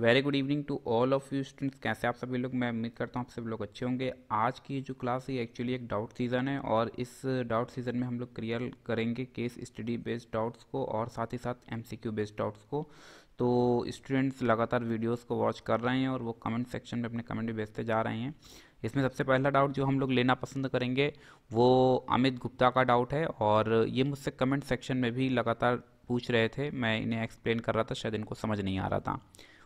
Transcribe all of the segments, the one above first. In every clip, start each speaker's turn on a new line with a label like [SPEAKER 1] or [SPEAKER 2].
[SPEAKER 1] very good evening to all of you students कैसे आप सभी लोग मैं उम्मीद करता हूँ आप सभी लोग अच्छे होंगे आज की जो क्लास है एक्चुअली एक डाउट सीज़न है और इस डाउट सीज़न में हम लोग क्लियर करेंगे केस स्टडी बेस्ड डाउट्स को और साथ ही साथ एमसीक्यू बेस्ड डाउट्स को तो स्टूडेंट्स लगातार वीडियोस को वॉच कर रहे हैं और वो कमेंट सेक्शन में अपने कमेंट भी भेजते जा रहे हैं इसमें सबसे पहला डाउट जो हम लोग लेना पसंद करेंगे वो अमित गुप्ता का डाउट है और ये मुझसे कमेंट सेक्शन में भी लगातार पूछ रहे थे मैं इन्हें एक्सप्लेन कर रहा था शायद इनको समझ नहीं आ रहा था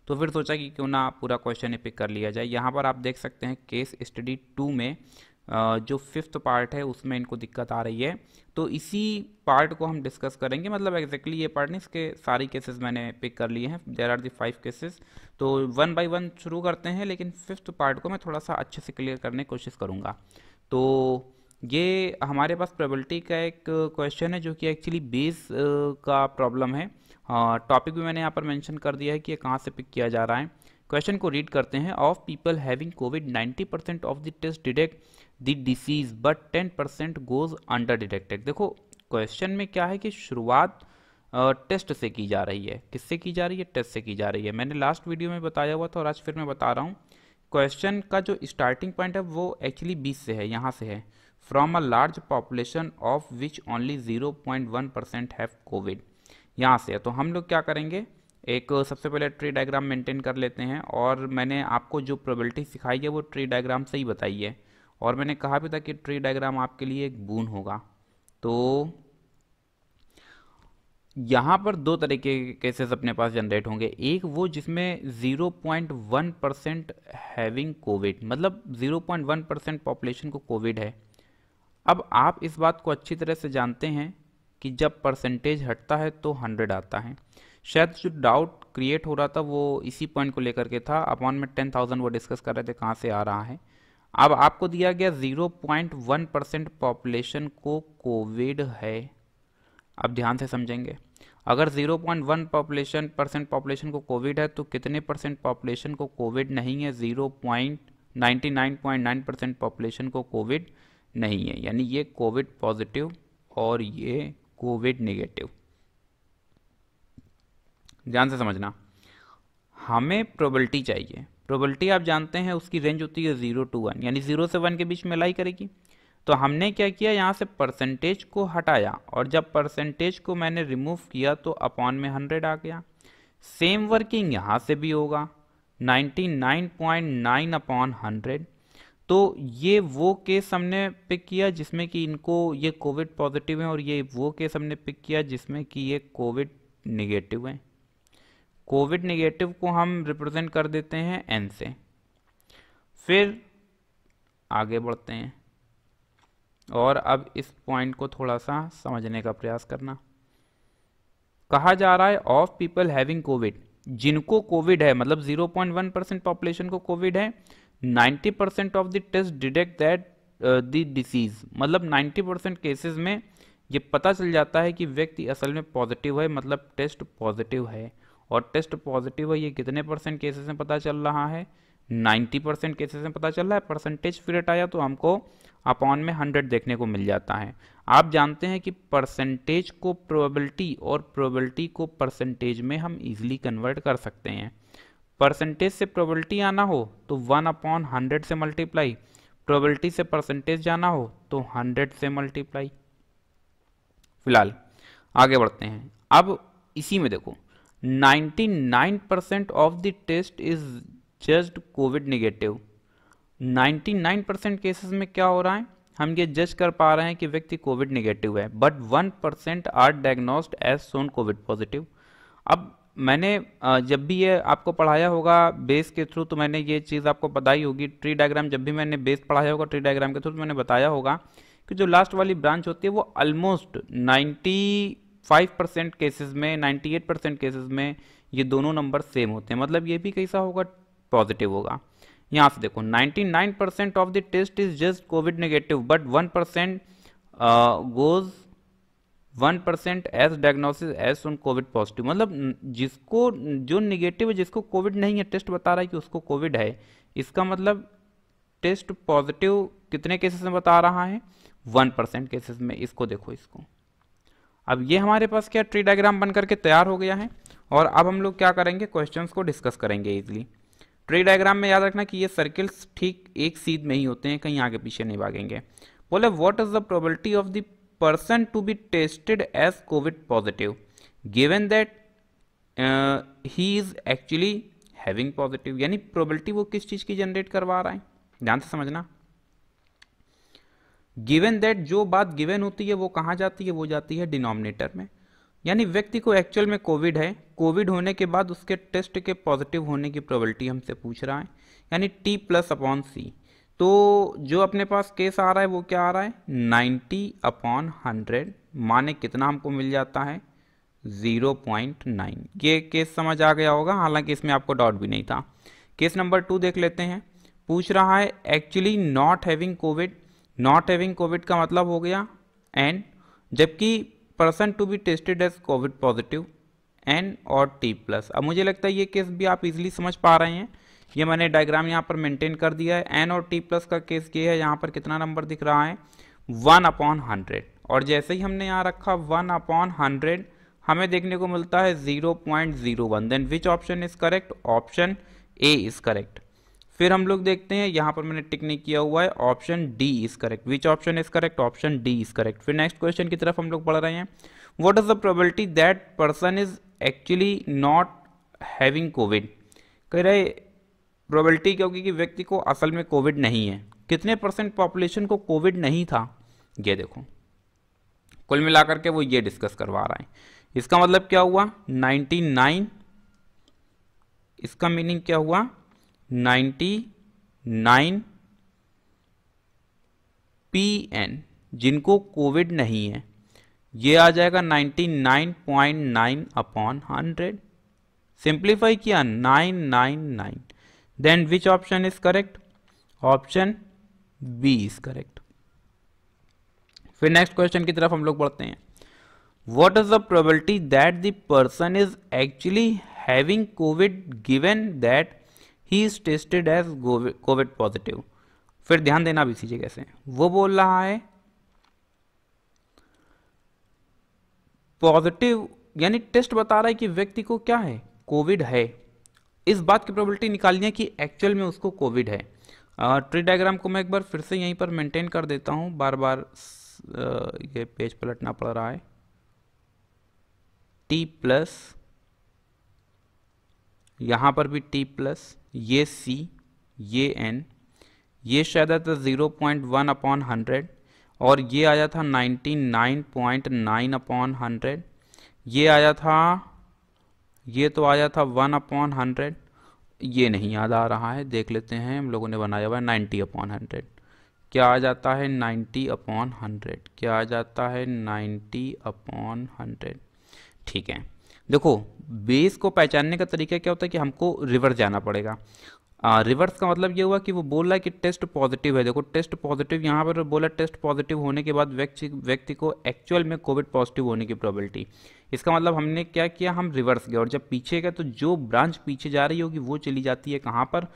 [SPEAKER 1] तो फिर सोचा कि क्यों ना पूरा क्वेश्चन पिक कर लिया जाए यहाँ पर आप देख सकते हैं केस स्टडी टू में जो फिफ्थ पार्ट है उसमें इनको दिक्कत आ रही है तो इसी पार्ट को हम डिस्कस करेंगे मतलब एग्जैक्टली ये पार्ट नहीं इसके सारी केसेस मैंने पिक कर लिए हैं there are the five cases तो वन बाय वन शुरू करते हैं लेकिन फिफ्थ पार्ट को मैं थोड़ा सा अच्छे से क्लियर करने की कोशिश करूँगा तो ये हमारे पास प्रोबेबिलिटी का एक क्वेश्चन है जो कि एक्चुअली बेस का प्रॉब्लम है टॉपिक भी मैंने यहाँ पर मेंशन कर दिया है कि ये कहाँ से पिक किया जा रहा है क्वेश्चन को रीड करते हैं of people having covid 90 percent of the test detect the disease but 10 percent goes undetected देखो क्वेश्चन में क्या है कि शुरुआत टेस्ट से की जा रही है किससे की जा रही है टेस्ट से की जा रही है मैंने लास्ट वीडियो में बताया हुआ था और आज फिर मैं बता रहा हूँ क्वेश्चन का जो स्टार्टिंग पॉइंट है वो एक्चुअली बीस से है यहाँ से है large population of which only zero point 0.1 percent have covid यहाँ से तो हम लोग क्या करेंगे एक सबसे पहले ट्री डायग्राम मेंटेन कर लेते हैं और मैंने आपको जो प्रोबेबिलिटी सिखाई है वो ट्री डायग्राम से ही बताई है और मैंने कहा भी था कि ट्री डायग्राम आपके लिए एक बून होगा तो यहाँ पर दो तरीके के केसेस अपने पास जनरेट होंगे एक वो जिसमें 0.1 परसेंट हैविंग कोविड मतलब 0.1 परसेंट पॉपुलेशन को कोविड है अब आप इस बात को अच्छी तरह से जानते हैं कि जब परसेंटेज हटता है तो हंड्रेड आता है शायद जो डाउट क्रिएट हो रहा था वो इसी पॉइंट को लेकर के था अपॉन में टेन थाउजेंड वो डिस्कस कर रहे थे कहाँ से आ रहा है अब आपको दिया गया zero point one percent population को कोविड है अब ध्यान से समझेंगे अगर 0.1 पॉपुलेशन परसेंट पॉपुलेशन को कोविड है तो कितने परसेंट पॉपुलेशन को कोविड नहीं है नाइन परसेंट पॉपुलेशन को कोविड नहीं है यानी ये कोविड पॉजिटिव और ये कोविड नेगेटिव ध्यान से समझना हमें प्रोबलिटी चाहिए प्रोबलिटी आप जानते हैं उसकी रेंज होती है ज़ीरो टू वन यानी ज़ीरो से वन के बीच में लाई करेगी तो हमने क्या किया यहाँ से परसेंटेज को हटाया और जब परसेंटेज को मैंने रिमूव किया तो अपॉन में हंड्रेड आ गया सेम वर्किंग यहाँ से भी होगा nine point nine upon hundred तो ये वो केस हमने पिक किया जिसमें कि इनको ये कोविड पॉजिटिव है और ये वो केस हमने पिक किया जिसमें कि ये कोविड निगेटिव है कोविड निगेटिव को हम रिप्रेजेंट कर देते हैं एन से फिर आगे बढ़ते हैं और अब इस पॉइंट को थोड़ा सा समझने का प्रयास करना कहा जा रहा है ऑफ पीपल हैविंग कोविड जिनको कोविड है मतलब 0.1 परसेंट पॉपुलेशन को कोविड है 90 percent of the test detect that uh, the disease मतलब 90 परसेंट केसेज में ये पता चल जाता है कि व्यक्ति असल में पॉजिटिव है मतलब टेस्ट पॉजिटिव है और टेस्ट पॉजिटिव है ये कितने परसेंट केसेस में पता चल रहा है 90 परसेंट केसेस में पता चल रहा है परसेंटेज फिर आया तो हमको अपॉन में 100 देखने को मिल जाता है आप जानते हैं कि परसेंटेज को प्रोबेबिलिटी और प्रोबेबिलिटी को परसेंटेज में हम इजिली कन्वर्ट कर सकते हैं परसेंटेज से प्रोबेबिलिटी आना हो तो वन अपॉन हंड्रेड से मल्टीप्लाई प्रोबेबिलिटी से परसेंटेज जाना हो तो हंड्रेड से मल्टीप्लाई फिलहाल आगे बढ़ते हैं अब इसी में देखो 99 percent of the test is just covid negative 99 percent cases में क्या हो रहा है हम ये जज कर पा रहे हैं कि व्यक्ति कोविड निगेटिव है but 1 percent are diagnosed as soon covid positive अब मैंने जब भी ये आपको पढ़ाया होगा बेस के थ्रू तो मैंने ये चीज़ आपको बताई होगी ट्री डायग्राम जब भी मैंने बेस पढ़ाया होगा ट्री डायग्राम के थ्रू तो मैंने बताया होगा कि जो लास्ट वाली ब्रांच होती है वो ऑलमोस्ट 95 परसेंट केसेज में 98 परसेंट केसेज में ये दोनों नंबर सेम होते हैं मतलब ये भी कैसा होगा पॉजिटिव होगा यहाँ से देखो ninety percent of the test is just covid negative but one percent goes one percent as diagnosis as soon covid positive मतलब जिसको जो निगेटिव है जिसको कोविड नहीं है टेस्ट बता रहा है कि उसको कोविड है इसका मतलब टेस्ट पॉजिटिव कितने केसेस में बता रहा है वन परसेंट केसेस में इसको देखो इसको अब ये हमारे पास क्या ट्री डायग्राम बन करके तैयार हो गया है और अब हम लोग क्या करेंगे क्वेश्चन को डिस्कस करेंगे इजिली ट्री डायग्राम में याद रखना कि ये सर्किल्स ठीक एक सीध में ही होते हैं कहीं आगे पीछे नहीं भागेंगे बोले what is the probability of the person to be tested as COVID positive, given that uh, he is actually having positive, yani probability wo kis cheez ki generate karwa raha hai dhyan se samajhna given that जो बात given होती है वो कहाँ जाती है वो जाती है डिनोमिनेटर में यानी व्यक्ति को एक्चुअल में कोविड है कोविड होने के बाद उसके टेस्ट के पॉजिटिव होने की प्रोबेबिलिटी हमसे पूछ रहा है यानी टी प्लस अपॉन सी तो जो अपने पास केस आ रहा है वो क्या आ रहा है 90 अपॉन हंड्रेड माने कितना हमको मिल जाता है 0.9 ये केस समझ आ गया होगा हालांकि इसमें आपको डॉट भी नहीं था केस नंबर टू देख लेते हैं पूछ रहा है actually not having COVID not having COVID का मतलब हो गया एंड जबकि person to be tested as COVID positive N और टी प्लस अब मुझे लगता है ये केस भी आप इजिली समझ पा रहे हैं ये मैंने डायग्राम यहाँ पर मेंटेन कर दिया है एन और टी प्लस का केस ये है यहाँ पर कितना नंबर दिख रहा है वन अपॉन हंड्रेड और जैसे ही हमने यहाँ रखा वन अपॉन हंड्रेड हमें देखने को मिलता है zero point zero one then which option is correct option A is correct फिर हम लोग देखते हैं यहाँ पर मैंने टिक नहीं किया हुआ है option D is correct which option is correct option D is correct फिर नेक्स्ट क्वेश्चन की तरफ हम लोग पढ़ रहे हैं what is the probability that person is actually not having COVID कह रहे प्रोबेबिलिटी क्योंकि कि व्यक्ति को असल में कोविड नहीं है कितने परसेंट पॉपुलेशन को कोविड नहीं था ये देखो कुल मिलाकर के वो ये डिस्कस करवा रहे हैं इसका मतलब क्या हुआ 99 इसका मीनिंग क्या हुआ 99 पीएन जिनको कोविड नहीं है ये आ जाएगा 99.9 अपॉन 100 सिंप्लीफाई किया 999 then which option is correct option b is correct फिर नेक्स्ट क्वेश्चन की तरफ हम लोग बढ़ते हैं what is the probability that the person is actually having COVID given that he is tested as COVID positive फिर ध्यान देना भी इसी जगह से वो बोल रहा है पॉजिटिव यानी टेस्ट बता रहा है कि व्यक्ति को क्या है कोविड है इस बात की प्रोबेबिलिटी निकालनी है कि एक्चुअल में उसको कोविड है ट्री डायग्राम को मैं एक बार फिर से यहीं पर मेंटेन कर देता हूँ बार बार ये पेज पलटना पड़ रहा है टी प्लस यहां पर भी टी प्लस ये सी ये एन ये शायद आया था zero point one upon hundred और ये आया था ninety nine point nine upon hundred ये आया था ये तो आया था वन अपॉन हंड्रेड ये नहीं याद आ रहा है देख लेते हैं हम लोगों ने बनाया हुआ है नाइन्टी अपॉन हंड्रेड क्या आ जाता है नाइन्टी अपॉन हंड्रेड क्या आ जाता है नाइन्टी अपॉन हंड्रेड ठीक है देखो बेस को पहचानने का तरीका क्या होता है कि हमको रिवर्स जाना पड़ेगा रिवर्स का मतलब ये हुआ कि वो बोल रहा है कि टेस्ट पॉजिटिव है देखो टेस्ट पॉजिटिव यहाँ पर बोला टेस्ट पॉजिटिव होने के बाद व्यक्ति व्यक्ति को एक्चुअल में कोविड पॉजिटिव होने की प्रॉबिलिटी इसका मतलब हमने क्या किया हम रिवर्स गए और जब पीछे गए तो जो ब्रांच पीछे जा रही होगी वो चली जाती है कहाँ पर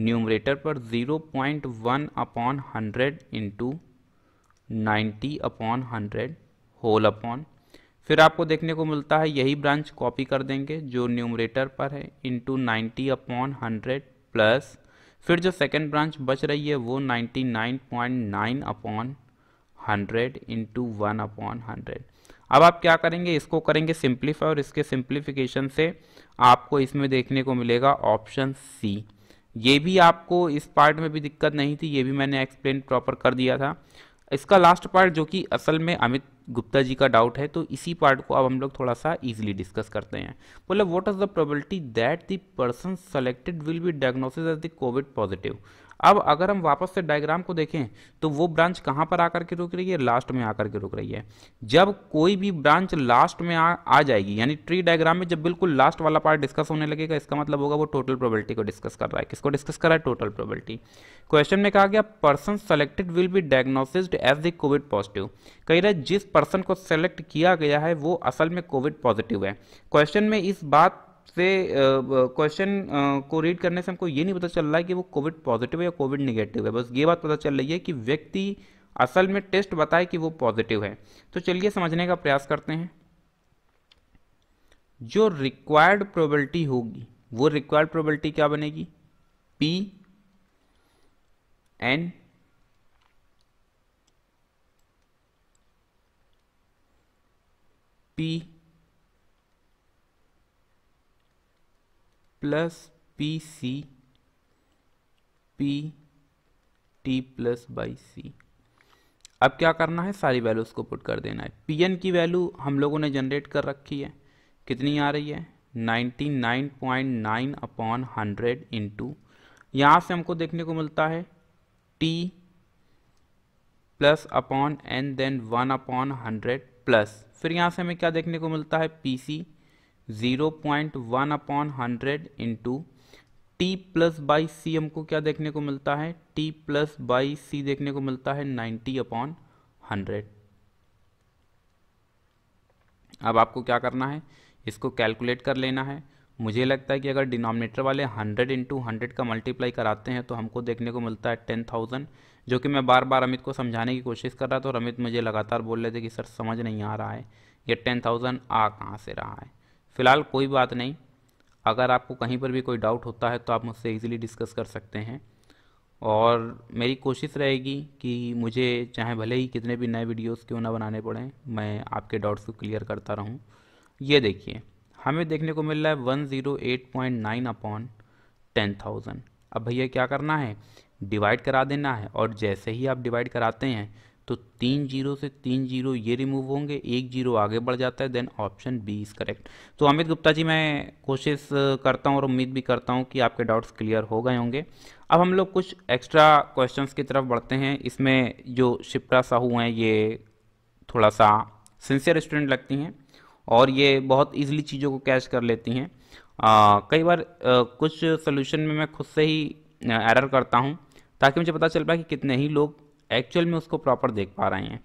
[SPEAKER 1] न्यूमरेटर पर zero point one upon hundred into ninety upon hundred whole upon फिर आपको देखने को मिलता है यही ब्रांच कॉपी कर देंगे जो न्यूमरेटर पर है into ninety upon hundred plus फिर जो सेकेंड ब्रांच बच रही है वो 99.9 upon 100 into one upon hundred अब आप क्या करेंगे इसको करेंगे सिंप्लीफाई और इसके सिंप्लीफिकेशन से आपको इसमें देखने को मिलेगा ऑप्शन सी ये भी आपको इस पार्ट में भी दिक्कत नहीं थी ये भी मैंने एक्सप्लेन प्रॉपर कर दिया था इसका लास्ट पार्ट जो कि असल में अमित गुप्ता जी का डाउट है तो इसी पार्ट को अब हम लोग थोड़ा सा इजीली डिस्कस करते हैं बोले what is the probability that the person selected will be diagnosis as the COVID positive अब अगर हम वापस से डायग्राम को देखें तो वो ब्रांच कहाँ पर आकर के रुक रही है लास्ट में आकर के रुक रही है जब कोई भी ब्रांच लास्ट में आ, आ जाएगी यानी ट्री डायग्राम में जब बिल्कुल लास्ट वाला पार्ट डिस्कस होने लगेगा इसका मतलब होगा वो टोटल प्रोबेबिलिटी को डिस्कस कर रहा है किसको डिस्कस कर रहा है टोटल प्रोबेबिलिटी क्वेश्चन में कहा गया person selected will be diagnosed as the COVID positive कह रहा है जिस पर्सन को सेलेक्ट किया गया है वो असल में कोविड पॉजिटिव है क्वेश्चन में इस बात से क्वेश्चन को रीड करने से हमको ये नहीं पता चल रहा है कि वो कोविड पॉजिटिव है या कोविड निगेटिव है बस ये बात पता चल रही है कि व्यक्ति असल में टेस्ट बताए कि वो पॉजिटिव है तो चलिए समझने का प्रयास करते हैं जो रिक्वायर्ड प्रोबेबिलिटी होगी वो रिक्वायर्ड प्रोबेबिलिटी क्या बनेगी P N P plus P C P T plus by C अब क्या करना है सारी वैल्यूज़ को पुट कर देना है पी एन की वैल्यू हम लोगों ने जनरेट कर रखी है कितनी आ रही है 99.9 अपॉन 100 इनटू यहां से हमको देखने को मिलता है T plus upon N then one upon hundred plus फिर यहाँ से हमें क्या देखने को मिलता है P C zero point one upon hundred into T plus by C हमको क्या देखने को मिलता है टी प्लस बाई सी देखने को मिलता है नाइन्टी अपॉन हंड्रेड अब आपको क्या करना है इसको कैलकुलेट कर लेना है मुझे लगता है कि अगर डिनोमिनेटर वाले हंड्रेड इंटू हंड्रेड का मल्टीप्लाई कराते हैं तो हमको देखने को मिलता है टेन थाउजेंड जो कि मैं बार बार अमित को समझाने की कोशिश कर रहा था और अमित मुझे लगातार बोल रहे थे कि सर समझ नहीं आ रहा है ये टेन थाउजेंड आ कहाँ से रहा है फ़िलहाल कोई बात नहीं अगर आपको कहीं पर भी कोई डाउट होता है तो आप मुझसे इजीली डिस्कस कर सकते हैं और मेरी कोशिश रहेगी कि मुझे चाहे भले ही कितने भी नए वीडियोस क्यों ना बनाने पड़ें मैं आपके डाउट्स को क्लियर करता रहूं ये देखिए हमें देखने को मिल रहा है one zero eight point nine upon ten thousand अब भैया क्या करना है डिवाइड करा देना है और जैसे ही आप डिवाइड कराते हैं तो तीन जीरो से तीन जीरो ये रिमूव होंगे एक जीरो आगे बढ़ जाता है then option B is correct तो अमित गुप्ता जी मैं कोशिश करता हूँ और उम्मीद भी करता हूँ कि आपके डाउट्स क्लियर हो गए होंगे अब हम लोग कुछ एक्स्ट्रा क्वेश्चंस की तरफ बढ़ते हैं इसमें जो शिप्रा साहू हैं ये थोड़ा सा सिंसियर स्टूडेंट लगती हैं और ये बहुत ईजिली चीज़ों को कैच कर लेती हैं कई बार आ, कुछ सोल्यूशन में मैं खुद से ही एरर करता हूँ ताकि मुझे पता चल पाए कि कितने ही लोग एक्चुअल में उसको प्रॉपर देख पा रहे हैं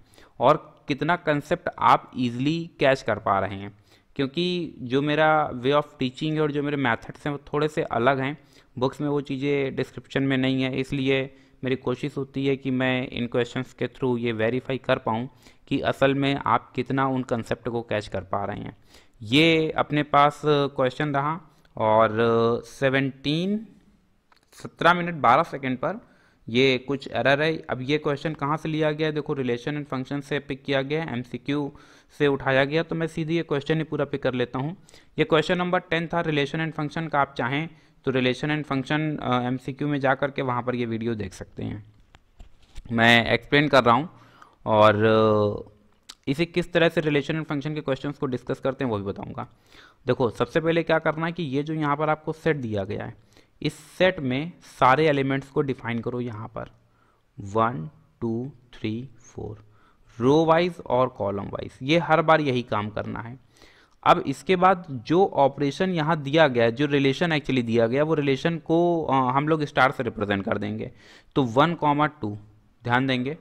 [SPEAKER 1] और कितना कंसेप्ट आप इजीली कैच कर पा रहे हैं क्योंकि जो मेरा वे ऑफ टीचिंग है और जो मेरे मेथड्स हैं वो थोड़े से अलग हैं बुक्स में वो चीज़ें डिस्क्रिप्शन में नहीं है इसलिए मेरी कोशिश होती है कि मैं इन क्वेश्चंस के थ्रू ये वेरीफाई कर पाऊँ कि असल में आप कितना उन कंसेप्ट को कैच कर पा रहे हैं ये अपने पास क्वेश्चन रहा और सेवनटीन सत्रह मिनट बारह सेकेंड पर ये कुछ एरर है अब ये क्वेश्चन कहाँ से लिया गया है देखो रिलेशन एंड फंक्शन से पिक किया गया है एमसीक्यू से उठाया गया तो मैं सीधी ये क्वेश्चन ही पूरा पिक कर लेता हूँ ये क्वेश्चन नंबर टेन था रिलेशन एंड फंक्शन का आप चाहें तो रिलेशन एंड फंक्शन एम में जा करके वहाँ पर ये वीडियो देख सकते हैं मैं एक्सप्लेन कर रहा हूँ और इसे किस तरह से रिलेशन एंड फंक्शन के क्वेश्चंस को डिस्कस करते हैं वो भी बताऊंगा देखो सबसे पहले क्या करना है कि ये जो यहाँ पर आपको सेट दिया गया है इस सेट में सारे एलिमेंट्स को डिफाइन करो यहाँ पर one two three four row wise और कॉलम वाइज ये हर बार यही काम करना है अब इसके बाद जो ऑपरेशन यहाँ दिया गया जो रिलेशन एक्चुअली दिया गया वो रिलेशन को हम लोग स्टार से रिप्रेजेंट कर देंगे तो वन कॉमा टू ध्यान देंगे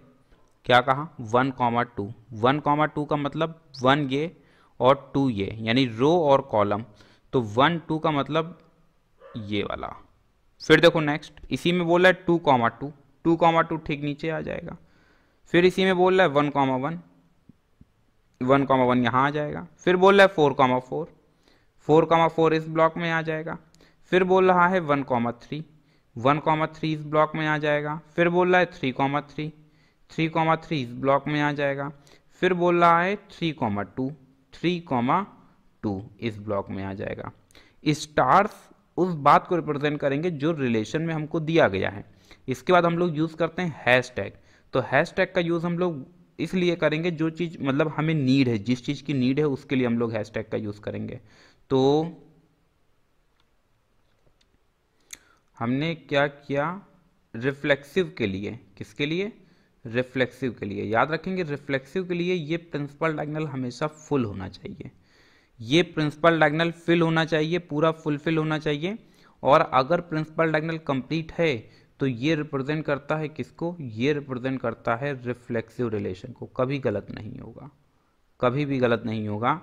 [SPEAKER 1] क्या कहा one comma two one comma two का मतलब वन ये और टू ये यानी रो और कॉलम तो वन टू का मतलब ये वाला फिर देखो नेक्स्ट इसी में बोला है two comma two two comma two ठीक नीचे आ जाएगा फिर इसी में बोल रहा है one comma one one comma one यहाँ आ जाएगा फिर बोल रहा है four comma four four comma four इस ब्लॉक में आ जाएगा फिर बोल रहा है one comma three one comma three इस ब्लॉक में आ जाएगा फिर बोल रहा है three comma three three comma three इस ब्लॉक में आ जाएगा फिर बोल रहा है three comma two three comma two इस ब्लॉक में आ जाएगा स्टार्स उस बात को रिप्रेजेंट करेंगे जो रिलेशन में हमको दिया गया है इसके बाद हम लोग यूज़ करते हैं हैश टैग तो हैश टैग का यूज़ हम लोग इसलिए करेंगे जो चीज़ मतलब हमें नीड है जिस चीज़ की नीड है उसके लिए हम लोग हैश टैग का यूज़ करेंगे तो हमने क्या किया रिफ्लेक्सिव के लिए किसके लिए रिफ्लेक्सिव के लिए याद रखेंगे रिफ्लेक्सिव के लिए ये प्रिंसिपल डायगनल हमेशा फुल होना चाहिए ये प्रिंसिपल डायगनल फिल होना चाहिए पूरा फुलफिल होना चाहिए और अगर प्रिंसिपल डायगनल कंप्लीट है तो ये रिप्रेजेंट करता है किसको ये रिप्रेजेंट करता है रिफ्लेक्सिव रिलेशन को कभी गलत नहीं होगा कभी भी गलत नहीं होगा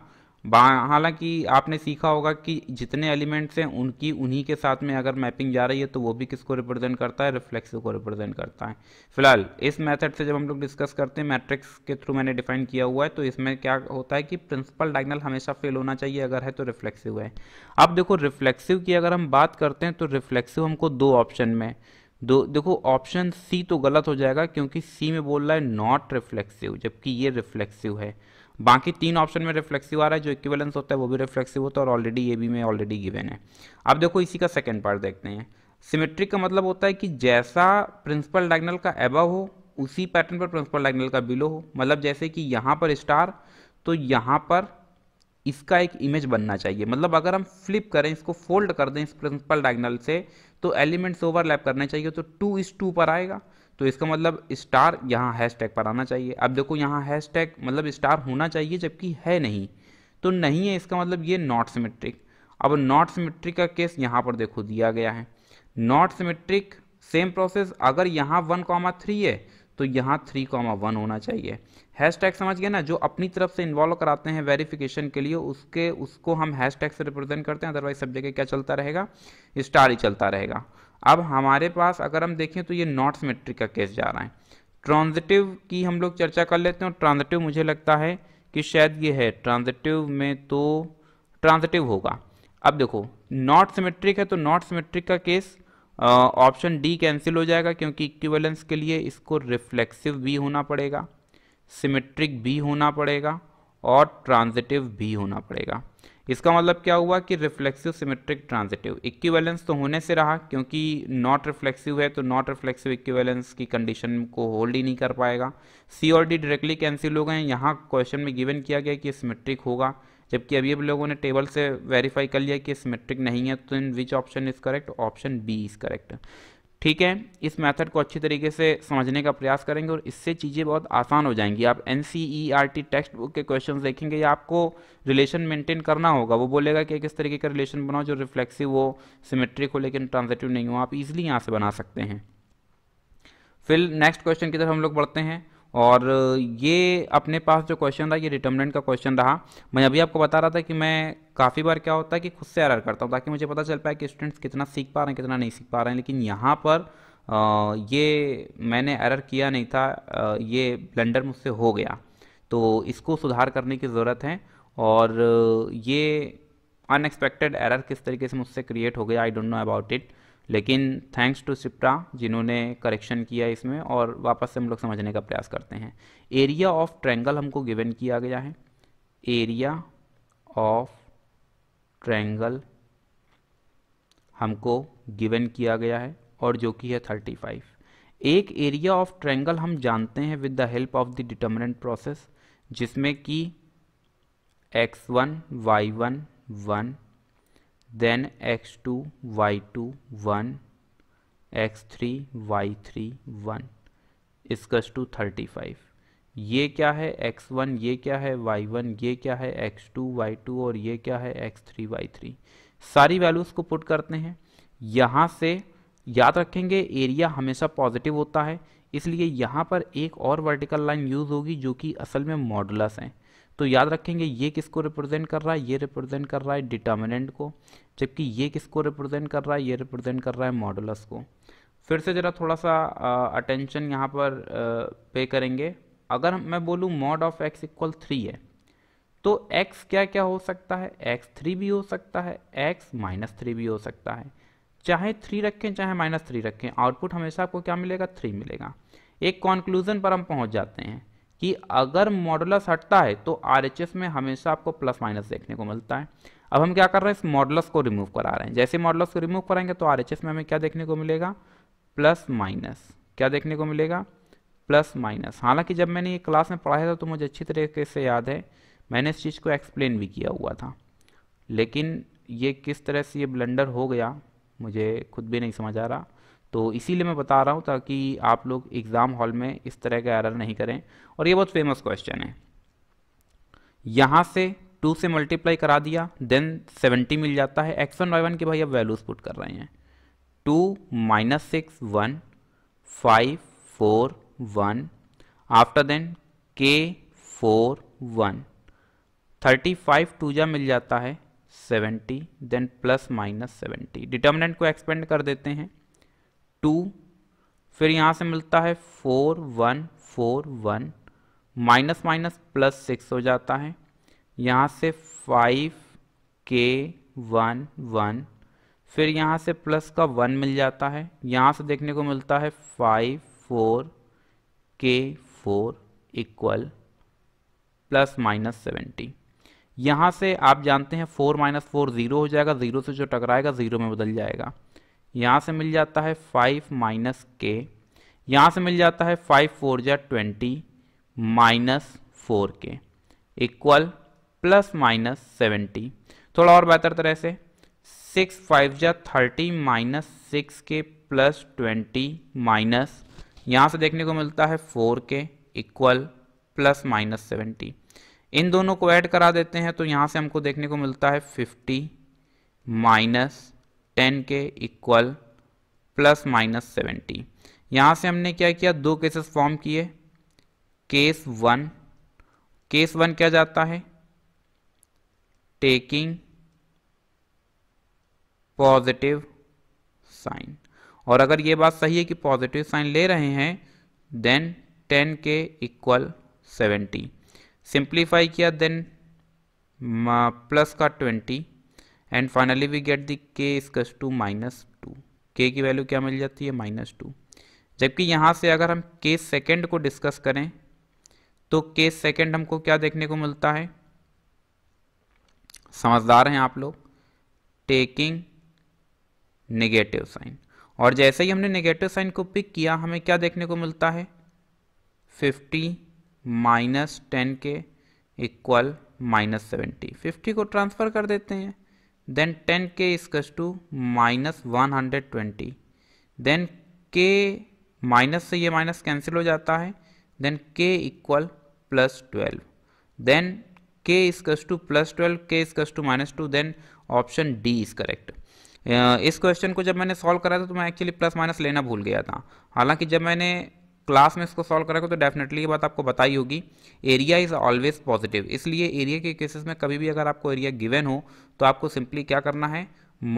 [SPEAKER 1] हालांकि आपने सीखा होगा कि जितने एलिमेंट्स हैं उनकी उन्हीं के साथ में अगर मैपिंग जा रही है तो वो भी किसको रिप्रेजेंट करता है रिफ्लेक्सिव को रिप्रेजेंट करता है फिलहाल इस मेथड से जब हम लोग डिस्कस करते हैं मैट्रिक्स के थ्रू मैंने डिफाइन किया हुआ है तो इसमें क्या होता है कि प्रिंसिपल डायगनल हमेशा फेल होना चाहिए अगर है तो रिफ्लेक्सिव है अब देखो रिफ्लेक्सिव की अगर हम बात करते हैं तो रिफ्लेक्सिव हमको दो ऑप्शन में दो देखो ऑप्शन सी तो गलत हो जाएगा क्योंकि सी में बोल रहा है नॉट रिफ्लेक्सिव जबकि ये रिफ्लेक्सिव है बाकी तीन ऑप्शन में रिफ्लेक्सिव आ रहा है जो इक्विवेलेंस होता है वो भी रिफ्लेक्सिव होता है और ऑलरेडी ये भी में ऑलरेडी गिवन है अब देखो इसी का सेकेंड पार्ट देखते हैं सिमेट्रिक का मतलब होता है कि जैसा प्रिंसिपल डायगनल का एबव हो उसी पैटर्न पर प्रिंसिपल डायगनल का बिलो हो मतलब जैसे कि यहाँ पर स्टार तो यहाँ पर इसका एक इमेज बनना चाहिए मतलब अगर हम फ्लिप करें इसको फोल्ड कर दें इस प्रिंसिपल डायगनल से तो एलिमेंट्स ओवरलैप करने चाहिए तो टू इस टू पर आएगा तो इसका मतलब स्टार यहाँ हैश टैग पर आना चाहिए अब देखो यहाँ हैश टैग मतलब स्टार होना चाहिए जबकि है नहीं तो नहीं है इसका मतलब ये नॉट सिमेट्रिक अब नॉट सिमेट्रिक का केस यहाँ पर देखो दिया गया है नॉट सिमेट्रिक सेम प्रोसेस अगर यहाँ वन कॉमा थ्री है तो यहाँ थ्री कॉमा वन होना चाहिए हैश टैग समझ गए ना जो अपनी तरफ से इन्वॉल्व कराते हैं वेरिफिकेशन के लिए उसके उसको हम हैश टैग से रिप्रेजेंट करते हैं अदरवाइज सब जगह क्या चलता रहेगा स्टार ही चलता रहेगा अब हमारे पास अगर हम देखें तो ये नॉट सिमेट्रिक का केस जा रहा है ट्रांजिटिव की हम लोग चर्चा कर लेते हैं ट्रांजिटिव मुझे लगता है कि शायद ये है ट्रांजिटिव में तो ट्रांजिटिव होगा अब देखो नॉट सिमेट्रिक है तो नॉट सिमेट्रिक का केस ऑप्शन डी कैंसिल हो जाएगा क्योंकि इक्विवेलेंस के लिए इसको रिफ्लेक्सिव भी होना पड़ेगा सिमेट्रिक भी होना पड़ेगा और ट्रांजिटिव भी होना पड़ेगा इसका मतलब क्या हुआ कि रिफ्लेक्सिव सिमेट्रिक ट्रांजिटिव इक्विवेलेंस तो होने से रहा क्योंकि नॉट रिफ्लेक्सिव है तो नॉट रिफ्लेक्सिव इक्विवेलेंस की कंडीशन को होल्ड ही नहीं कर पाएगा सी और डी डायरेक्टली कैंसिल हो गए यहाँ क्वेश्चन में गिवन किया गया कि सिमेट्रिक होगा जबकि अभी अभी लोगों ने टेबल से वेरीफाई कर लिया कि सिमेट्रिक नहीं है तो in which option is correct option B is correct ठीक है इस मेथड को अच्छी तरीके से समझने का प्रयास करेंगे और इससे चीज़ें बहुत आसान हो जाएंगी आप N C E R T textbook के क्वेश्चन देखेंगे या आपको रिलेशन मेंटेन करना होगा वो बोलेगा कि किस तरीके का रिलेशन बनाओ जो रिफ्लेक्सिव हो सिमेट्रिक हो लेकिन ट्रांजेटिव नहीं हो आप इजिली यहाँ से बना सकते हैं फिर नेक्स्ट क्वेश्चन की तरफ हम लोग बढ़ते हैं और ये अपने पास जो क्वेश्चन रहा ये डिटर्मिनेंट का क्वेश्चन रहा मैं अभी आपको बता रहा था कि मैं काफ़ी बार क्या होता है कि खुद से एरर करता हूँ ताकि मुझे पता चल पाए कि स्टूडेंट्स कितना सीख पा रहे हैं कितना नहीं सीख पा रहे हैं लेकिन यहाँ पर आ, ये मैंने एरर किया नहीं था आ, ये ब्लेंडर मुझसे हो गया तो इसको सुधार करने की ज़रूरत है और ये अनएक्सपेक्टेड एरर किस तरीके से मुझसे क्रिएट हो गया I don't know about it लेकिन थैंक्स टू सिप्रा जिन्होंने करेक्शन किया इसमें और वापस से हम लोग समझने का प्रयास करते हैं एरिया ऑफ ट्रैंगल हमको गिवन किया गया है एरिया ऑफ ट्रैंगल हमको गिवन किया गया है और जो कि है 35 एक एरिया ऑफ ट्रैंगल हम जानते हैं with the help of the determinant process जिसमें कि X one Y one one then x2 y2 1 x3 y3 1 is equals to thirty five ये क्या है एक्स वन ये क्या है वाई वन ये क्या है एक्स टू वाई टू और ये क्या है एक्स थ्री वाई थ्री सारी वैल्यूज़ को पुट करते हैं यहाँ से याद रखेंगे एरिया हमेशा पॉजिटिव होता है इसलिए यहाँ पर एक और वर्टिकल लाइन यूज़ होगी जो कि असल में मॉडुलस हैं तो याद रखेंगे ये किसको रिप्रेजेंट कर रहा है ये रिप्रेजेंट कर रहा है डिटर्मिनेंट को जबकि ये किसको रिप्रेजेंट कर रहा है ये रिप्रेजेंट कर रहा है मॉडुलस को फिर से ज़रा थोड़ा सा अटेंशन यहाँ पर पे करेंगे अगर मैं बोलूँ mod of X equal three है तो एक्स क्या क्या हो सकता है एक्स थ्री भी हो सकता है एक्स माइनस थ्री भी हो सकता है चाहे थ्री रखें चाहे माइनस थ्री रखें आउटपुट हमेशा आपको क्या मिलेगा थ्री मिलेगा एक कॉन्क्लूज़न पर हम पहुंच जाते हैं कि अगर मॉडुलस हटता है तो आर में हमेशा आपको प्लस माइनस देखने को मिलता है अब हम क्या कर रहे हैं इस मॉडलस को रिमूव करा रहे हैं जैसे मॉडलस को रिमूव कराएंगे तो आर में हमें क्या देखने को मिलेगा प्लस माइनस क्या देखने को मिलेगा प्लस माइनस हालांकि जब मैंने ये क्लास में पढ़ाया था तो मुझे अच्छी तरीके से याद है मैंने इस चीज़ को एक्सप्लेन भी किया हुआ था लेकिन ये किस तरह से ये ब्लेंडर हो गया मुझे खुद भी नहीं समझ आ रहा तो इसीलिए मैं बता रहा हूँ ताकि आप लोग एग्ज़ाम हॉल में इस तरह का एरर नहीं करें और ये बहुत फेमस क्वेश्चन है यहाँ से टू से मल्टीप्लाई करा दिया देन सेवेंटी मिल जाता है एक्स वन वाई वन के भाई अब वैल्यूज़ पुट कर रहे हैं two minus six one five four one after then K four one thirty five two जा मिल जाता है seventy then plus minus seventy determinant को एक्सपेंड कर देते हैं टू फिर यहाँ से मिलता है four one four one minus minus plus six हो जाता है यहाँ से फाइव के वन वन फिर यहाँ से प्लस का वन मिल जाता है यहाँ से देखने को मिलता है five four K four equal plus minus seventy यहाँ से आप जानते हैं फोर माइनस फोर ज़ीरो हो जाएगा ज़ीरो से जो टकराएगा ज़ीरो में बदल जाएगा यहाँ से मिल जाता है फाइव माइनस के यहाँ से मिल जाता है फाइव फोर जा twenty minus four K equal plus minus seventy थोड़ा और बेहतर तरह से सिक्स फाइव जा thirty minus six K plus twenty minus यहाँ से देखने को मिलता है four K equal plus minus seventy इन दोनों को ऐड करा देते हैं तो यहाँ से हमको देखने को मिलता है fifty minus ten K equal plus minus seventy यहाँ से हमने क्या किया दो केसेस फॉर्म किए केस वन केस वन क्या जाता है टेकिंग पॉजिटिव साइन और अगर ये बात सही है कि पॉजिटिव साइन ले रहे हैं then ten K equal seventy simplify किया देन प्लस का twenty and finally we get the K is equals to minus to के की वैल्यू क्या मिल जाती है माइनस टू जबकि यहाँ से अगर हम के सेकेंड को डिस्कस करें तो के सेकेंड हमको क्या देखने को मिलता है समझदार हैं आप लोग टेकिंग नेगेटिव साइन और जैसे ही हमने नेगेटिव साइन को पिक किया हमें क्या देखने को मिलता है 50 minus ten K equal minus seventy fifty को ट्रांसफ़र कर देते हैं then ten K equals to minus one hundred twenty then K minus से ये माइनस कैंसिल हो जाता है then K equal plus twelve then K is two plus twelve K is two minus two then option D is correct इस question को जब मैंने solve करा था तो मैं एक्चुअली प्लस माइनस लेना भूल गया था हालांकि जब मैंने क्लास में इसको सॉल्व करेगा तो डेफिनेटली ये बात आपको बताई होगी एरिया इज़ ऑलवेज पॉजिटिव इसलिए एरिया के केसेस में कभी भी अगर आपको एरिया गिवन हो तो आपको सिंपली क्या करना है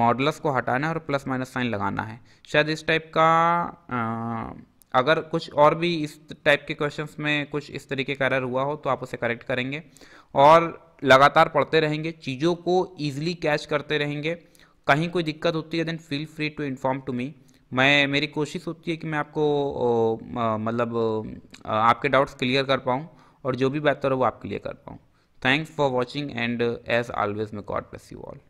[SPEAKER 1] मॉडल्स को हटाना है और प्लस माइनस साइन लगाना है शायद इस टाइप का आ, अगर कुछ और भी इस टाइप के क्वेश्चन में कुछ इस तरीके का एरर हुआ हो तो आप उसे करेक्ट करेंगे और लगातार पढ़ते रहेंगे चीज़ों को ईजिली कैच करते रहेंगे कहीं कोई दिक्कत होती है then feel free to inform to me मैं मेरी कोशिश होती है कि मैं आपको मतलब आपके डाउट्स क्लियर कर पाऊँ और जो भी बेहतर हो वो आप क्लियर कर पाऊँ thanks for watching and as always may God bless you all